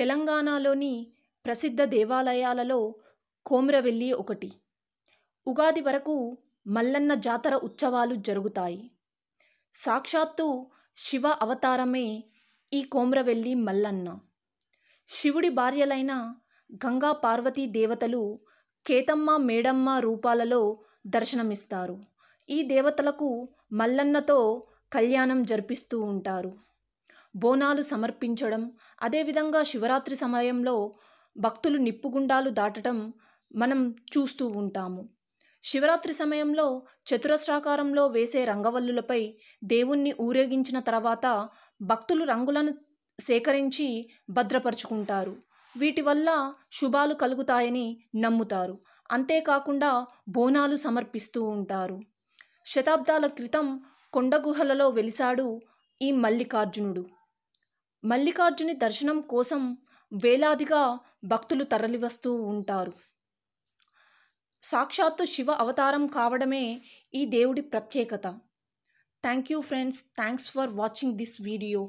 తెలంగాణలోని ప్రసిద్ధ దేవాలయాలలో కోమ్రవెల్లి ఒకటి ఉగాది వరకు మల్లన్న జాతర ఉత్సవాలు జరుగుతాయి సాక్షాత్తు శివ అవతారమే ఈ కోమ్రవెల్లి మల్లన్న శివుడి భార్యలైన గంగా పార్వతీ దేవతలు కేతమ్మ మేడమ్మ రూపాలలో దర్శనమిస్తారు ఈ దేవతలకు మల్లన్నతో కళ్యాణం జరిపిస్తూ ఉంటారు బోనాలు సమర్పించడం అదేవిధంగా శివరాత్రి సమయంలో భక్తులు నిప్పుగుండాలు దాటడం మనం చూస్తూ ఉంటాము శివరాత్రి సమయంలో చతురస్రాకారంలో వేసే రంగవల్లులపై దేవుణ్ణి ఊరేగించిన తర్వాత భక్తులు రంగులను సేకరించి భద్రపరుచుకుంటారు వీటి వల్ల శుభాలు కలుగుతాయని నమ్ముతారు అంతేకాకుండా బోనాలు సమర్పిస్తూ ఉంటారు శతాబ్దాల క్రితం కొండగుహలలో వెలిశాడు ఈ మల్లికార్జునుడు మల్లికార్జుని దర్శనం కోసం వేలాదిగా భక్తులు తరలివస్తూ ఉంటారు సాక్షాత్తు శివ అవతారం కావడమే ఈ దేవుడి ప్రత్యేకత thank you friends thanks for watching this video